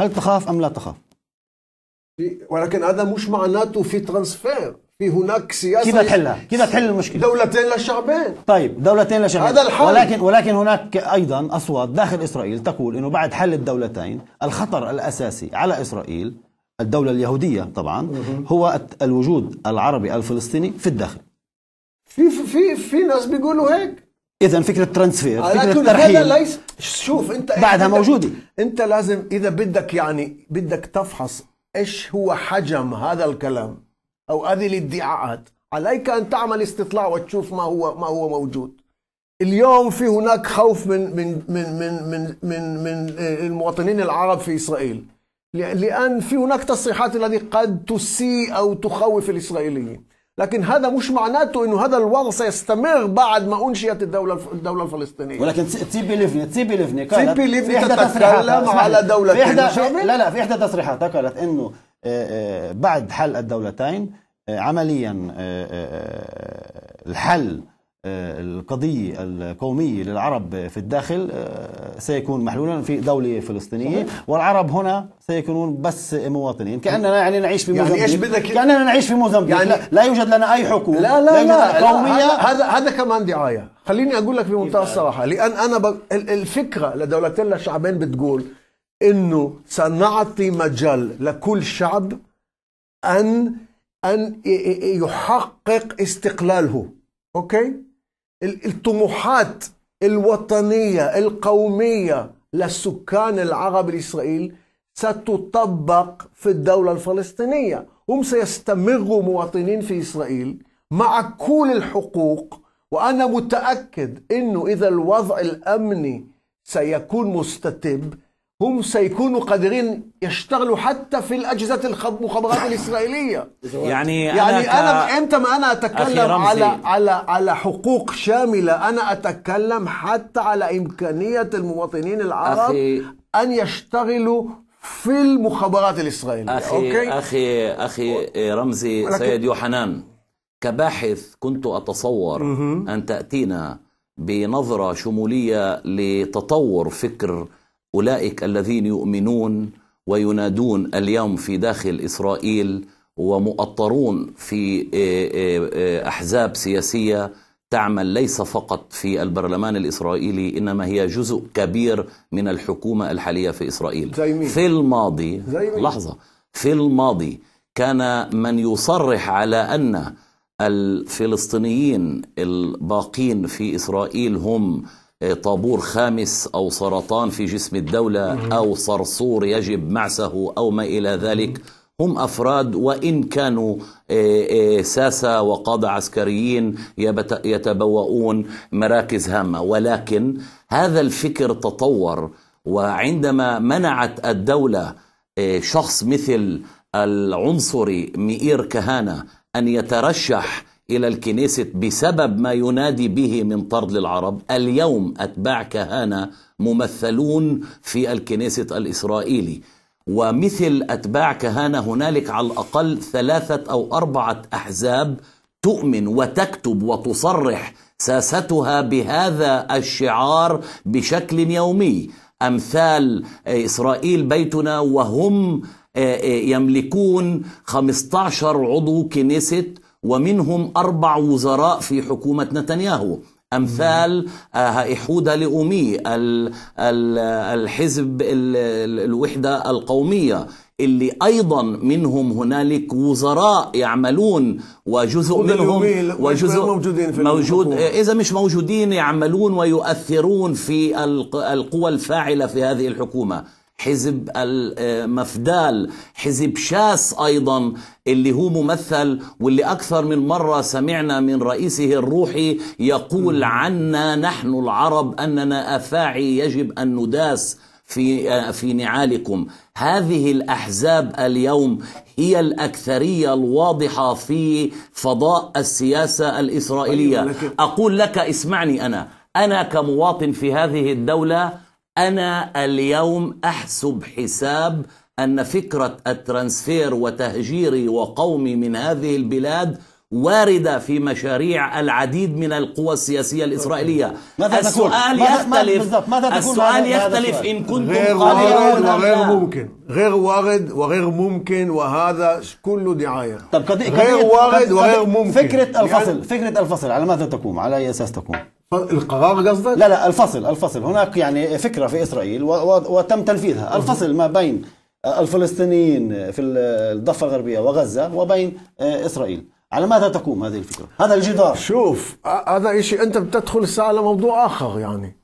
هل تخاف أم لا تخاف؟ ولكن هذا مش معناته في ترانسفير في هناك سياسه كيف تحلها كيف تحل المشكله دولتين للشعبين طيب دولتين للشعبين هذا الحل ولكن ولكن هناك ايضا اصوات داخل اسرائيل تقول انه بعد حل الدولتين الخطر الاساسي على اسرائيل الدولة اليهودية طبعا هو الوجود العربي الفلسطيني في الداخل في في في ناس بيقولوا هيك اذا فكره ترانسفير فكره لكن ترحيل هذا ليس شوف انت بعدها انت موجوده انت لازم اذا بدك يعني بدك تفحص ايش هو حجم هذا الكلام او هذه الادعاءات عليك ان تعمل استطلاع وتشوف ما هو ما هو موجود اليوم في هناك خوف من من من من من من, من آه، المواطنين العرب في اسرائيل لان في هناك تصريحات الذي قد تسيء او تخوف الاسرائيليين لكن هذا مش معناته انه هذا الوضع سيستمر بعد ما انشئت الدوله الدوله الفلسطينيه ولكن تسيبي ليفني تسيبي ليفني قالت تسيبي ليفني تتكلم على دولتين لا لا في احدى تصريحاتها قالت انه آه، آه، بعد حل الدولتين آه، عمليا الحل آه، القضية القومية للعرب في الداخل آه، سيكون محلولا في دولة فلسطينية صحيح. والعرب هنا سيكونون بس مواطنين كأننا يعني نعيش في موزمبيق يعني ايش بدك كأننا نعيش في موزمبيق يعني لا, لا يوجد لنا أي حكومة لا لا لا, لا, لا قومية هذا هذا كمان دعاية خليني أقول لك بمنتهى الصراحة لأن أنا ب... الفكرة لدولتين للشعبين بتقول إنه سنعطي مجال لكل شعب أن أن يحقق استقلاله أوكي الطموحات الوطنية القومية للسكان العرب الإسرائيل ستطبق في الدولة الفلسطينية هم سيستمروا مواطنين في إسرائيل مع كل الحقوق وأنا متأكد أنه إذا الوضع الأمني سيكون مستتب هم سيكونوا قادرين يشتغلوا حتى في الاجهزه المخابرات الاسرائيليه يعني يعني انا, أنا امتى ما انا اتكلم على على على حقوق شامله انا اتكلم حتى على امكانيه المواطنين العرب ان يشتغلوا في المخابرات الاسرائيليه أخي أوكي؟ اخي اخي رمزي ولكن... سيد يوحنان كباحث كنت اتصور ان تاتينا بنظره شموليه لتطور فكر أولئك الذين يؤمنون وينادون اليوم في داخل إسرائيل ومؤطرون في آه، آه، آه، أحزاب سياسية تعمل ليس فقط في البرلمان الإسرائيلي إنما هي جزء كبير من الحكومة الحالية في إسرائيل زي مين؟ في الماضي زي مين؟ لحظة في الماضي كان من يصرح على أن الفلسطينيين الباقين في إسرائيل هم طابور خامس أو سرطان في جسم الدولة أو صرصور يجب معسه أو ما إلى ذلك هم أفراد وإن كانوا آه، آه، ساسة وقادة عسكريين يتبوؤون مراكز هامة ولكن هذا الفكر تطور وعندما منعت الدولة آه، شخص مثل العنصري مئير كهانة أن يترشح إلى الكنيسة بسبب ما ينادي به من طرد للعرب اليوم أتباع كهانة ممثلون في الكنيسة الإسرائيلي ومثل أتباع كهانة هنالك على الأقل ثلاثة أو أربعة أحزاب تؤمن وتكتب وتصرح ساستها بهذا الشعار بشكل يومي امثال اسرائيل بيتنا وهم آه، آه، يملكون 15 عضو كنيسه ومنهم أربع وزراء في حكومة نتنياهو امثال إحودة آه، لأمي الحزب الوحده القوميه اللي ايضا منهم هنالك وزراء يعملون وجزء منهم وجزء موجودين في موجود اذا مش موجودين يعملون ويؤثرون في القوى الفاعله في هذه الحكومه حزب المفدال حزب شاس أيضا اللي هو ممثل واللي أكثر من مرة سمعنا من رئيسه الروحي يقول عنا نحن العرب أننا أفاعي يجب أن نداس في في نعالكم هذه الاحزاب اليوم هي الاكثريه الواضحه في فضاء السياسه الاسرائيليه طيب، اقول لك اسمعني انا انا كمواطن في هذه الدوله أنا اليوم أحسب حساب أن فكرة الترانسفير وتهجيري وقومي من هذه البلاد واردة في مشاريع العديد من القوى السياسية الإسرائيلية ماذا السؤال تقول؟ يختلف ماذا السؤال يختلف إن كنتم غير وارد وغير ممكن غير وارد وغير ممكن وهذا كله دعاية طب قضية غير وارد وغير ممكن فكرة الفصل يعني- فكرة الفصل على ماذا تقوم على أي أساس تقوم القرار قصدك؟ لا لا الفصل الفصل هناك يعني فكرة في إسرائيل وتم تنفيذها الفصل ما بين الفلسطينيين في الضفة الغربية وغزة وبين آه، إسرائيل على ماذا تقوم هذه الفكرة؟ هذا الجدار شوف هذا شيء أنت بتدخل الساعه لموضوع آخر يعني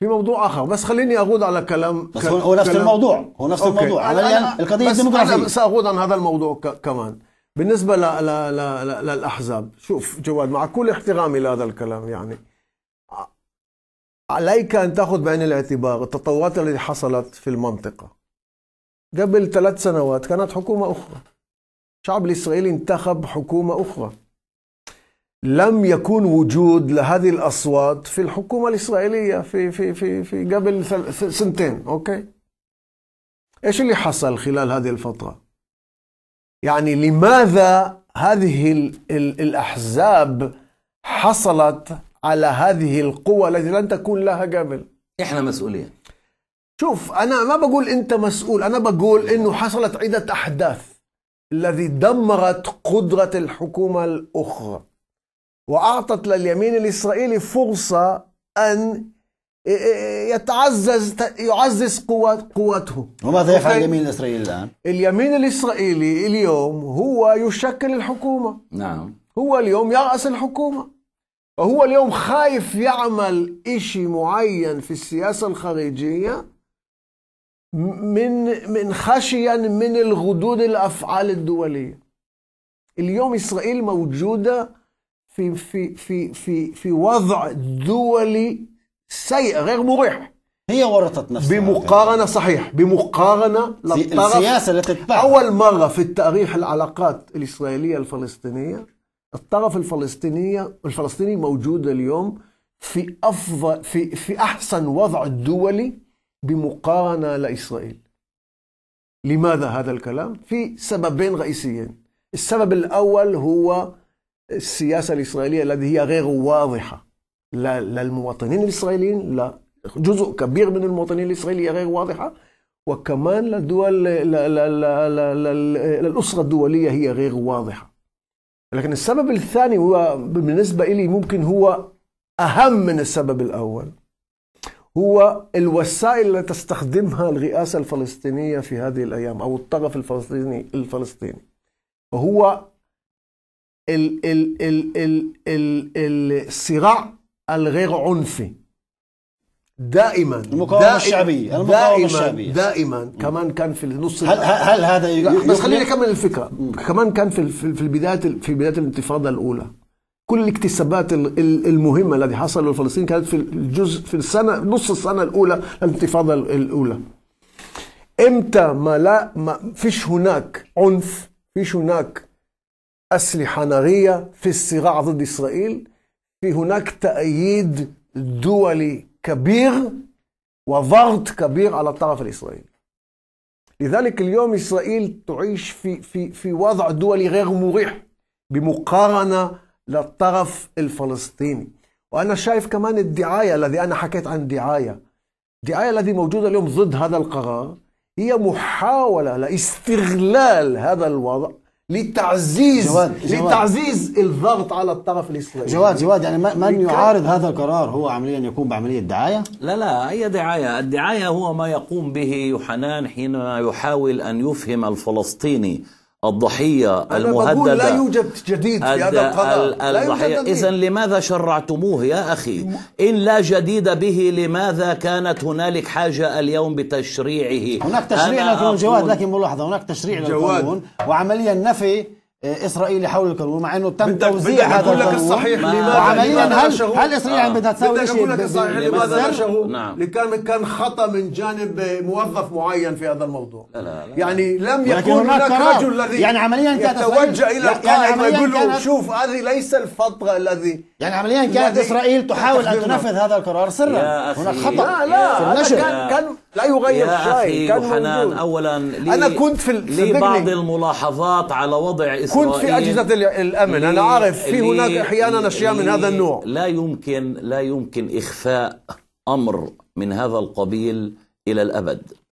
في موضوع اخر بس خليني اغود على كلام بس هو نفس كلام الموضوع هو نفس أوكي. الموضوع أنا القضيه الديمقراطيه بس ساغود عن هذا الموضوع كمان بالنسبه للاحزاب شوف جواد مع كل احترامي لهذا الكلام يعني عليك أن تأخذ بعين الاعتبار التطورات التي حصلت في المنطقة قبل ثلاث سنوات كانت حكومة أخرى الشعب الإسرائيلي انتخب حكومة أخرى لم يكن وجود لهذه الأصوات في الحكومة الإسرائيلية في, في, في, في قبل سنتين أوكي إيش اللي حصل خلال هذه الفترة يعني لماذا هذه الأحزاب حصلت على هذه القوة التي لن تكون لها قبل احنا مسؤولين شوف انا ما بقول انت مسؤول انا بقول انه حصلت عدة احداث الذي دمرت قدرة الحكومة الاخرى واعطت لليمين الاسرائيلي فرصة ان يتعزز يعزز قوات قوته وماذا يفعل اليمين الاسرائيلي الان؟ اليمين الاسرائيلي اليوم هو يشكل الحكومه نعم هو اليوم يراس الحكومه فهو اليوم خايف يعمل إشي معين في السياسة الخارجية من من خشيا من الغدود الأفعال الدولية اليوم إسرائيل موجودة في في في في في وضع دولي سيء غير مريح هي ورطت نفسها بمقارنه صحيح بمقارنه للطرف السياسه التي أول مرة في التاريخ العلاقات الإسرائيلية الفلسطينية الطرف الفلسطينية الفلسطيني موجود اليوم في أفضل في في أحسن وضع دولي بمقارنة لإسرائيل لماذا هذا الكلام؟ في سببين رئيسيين السبب الأول هو السياسة الإسرائيلية التي هي غير واضحة للمواطنين الإسرائيليين لا جزء كبير من المواطنين الإسرائيليين غير واضحة وكمان للدول للأسرة الدولية هي غير واضحة لكن السبب الثاني هو بالنسبة إلي ممكن هو أهم من السبب الأول هو الوسائل التي تستخدمها الرئاسة الفلسطينية في هذه الأيام أو الطرف الفلسطيني الفلسطيني وهو ال ال ال ال ال الصراع الغير عنفي دائما المقاومه الشعبيه المقاومه الشعبيه دائما كمان كان في نص هل هل هذا بس خليني اكمل الفكره كمان كان في في بدايه في بدايه الانتفاضه الاولى كل الاكتسابات المهمه التي حصل لفلسطين كانت في الجزء في السنه نص السنه الاولى الانتفاضه الاولى امتى ما لا ما فيش هناك عنف فيش هناك اسلحه ناريه في الصراع ضد اسرائيل في هناك تأييد دولي كبير وضغط كبير على الطرف الإسرائيلي لذلك اليوم إسرائيل تعيش في, في, في وضع دولي غير مريح بمقارنة للطرف الفلسطيني وأنا شايف كمان الدعاية الذي أنا حكيت عن دعاية الدعاية الذي موجودة اليوم ضد هذا القرار هي محاولة لاستغلال هذا الوضع لتعزيز جواد لتعزيز جواد الضغط على الطرف الاسرائيلي جواد جواد يعني من يعارض هذا القرار هو عمليا يقوم بعمليه دعايه؟ لا لا اي دعايه، الدعايه هو ما يقوم به يوحنان حينما يحاول ان يفهم الفلسطيني الضحية أنا المهددة بقول لا يوجد جديد في هذا القضاء إذا لماذا شرعتموه يا أخي إن لا جديد به لماذا كانت هنالك حاجة اليوم بتشريعه هناك تشريع لكن جواد لكن ملاحظة هناك تشريع للقانون وعمليا نفي آه، اسرائيل حول القانون مع انه تم توزيع هذا القانون آه. بدك اقول لك الصحيح لماذا هل هل اسرائيل عم بدها تساوي شيء بدك اقول لك الصحيح لماذا نشره نعم. نعم. كان كان خطا من جانب موظف معين في هذا الموضوع لا لا لا. يعني لم يكن هناك رجل الذي يعني عمليا كانت يتوجه الى يعني القائد ويقول له شوف هذه ليس الفتره الذي يعني عمليا كانت اسرائيل تحاول ان تنفذ هذا القرار سرا هناك خطا لا لا كان لا يغير شيء يا اخي وحنان اولا انا كنت في لبعض الملاحظات على وضع كنت في أجهزة الأمن أنا عارف في هناك أحيانا أشياء من هذا النوع لا يمكن لا يمكن إخفاء أمر من هذا القبيل إلى الأبد